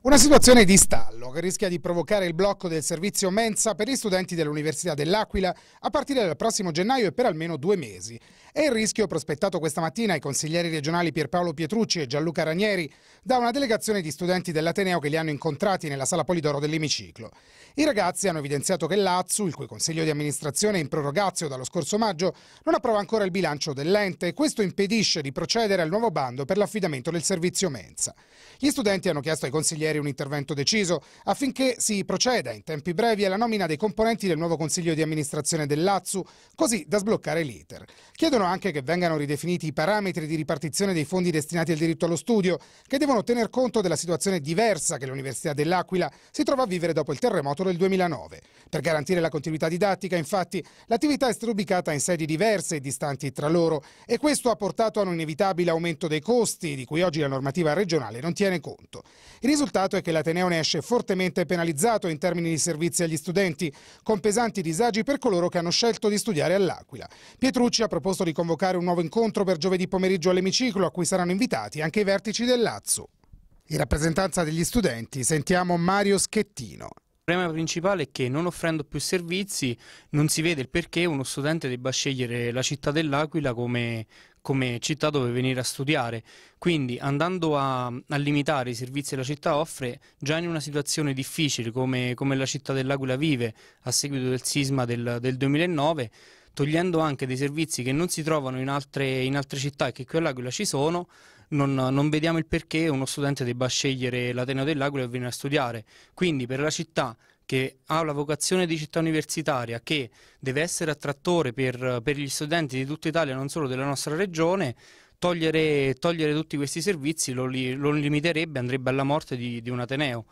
Una situazione di stallo che rischia di provocare il blocco del servizio mensa per gli studenti dell'Università dell'Aquila a partire dal prossimo gennaio e per almeno due mesi. È il rischio prospettato questa mattina ai consiglieri regionali Pierpaolo Pietrucci e Gianluca Ranieri da una delegazione di studenti dell'Ateneo che li hanno incontrati nella sala Polidoro dell'Emiciclo. I ragazzi hanno evidenziato che l'Azzu, il cui consiglio di amministrazione è in prorogazio dallo scorso maggio, non approva ancora il bilancio dell'ente e questo impedisce di procedere al nuovo bando per l'affidamento del servizio mensa. Gli studenti hanno chiesto ai consiglieri un intervento deciso affinché si proceda in tempi brevi alla nomina dei componenti del nuovo consiglio di amministrazione dell'Azzu, così da sbloccare l'iter. Chiedono Chiedono anche che vengano ridefiniti i parametri di ripartizione dei fondi destinati al diritto allo studio, che devono tener conto della situazione diversa che l'Università dell'Aquila si trova a vivere dopo il terremoto del 2009. Per garantire la continuità didattica, infatti, l'attività è stata ubicata in sedi diverse e distanti tra loro e questo ha portato a un inevitabile aumento dei costi, di cui oggi la normativa regionale non tiene conto. Il risultato è che l'Ateneo ne esce fortemente penalizzato in termini di servizi agli studenti, con pesanti disagi per coloro che hanno scelto di studiare all'Aquila. Pietrucci ha proposto di di convocare un nuovo incontro per giovedì pomeriggio all'emiciclo a cui saranno invitati anche i vertici del Lazio. In rappresentanza degli studenti sentiamo Mario Schettino. Il problema principale è che non offrendo più servizi non si vede il perché uno studente debba scegliere la città dell'Aquila come, come, città dove venire a studiare. Quindi andando a, a, limitare i servizi che la città offre, già in una situazione difficile come, come la città dell'Aquila vive a seguito del sisma del, del 2009, togliendo anche dei servizi che non si trovano in altre, in altre città e che qui all'Aquila ci sono, non, non, vediamo il perché uno studente debba scegliere l'Ateneo dell'Aquila e venire a studiare. Quindi per la città che ha la vocazione di città universitaria, che deve essere attrattore per, per gli studenti di tutta Italia, non solo della nostra regione, togliere, togliere tutti questi servizi lo, li, lo limiterebbe, andrebbe alla morte di, di un Ateneo.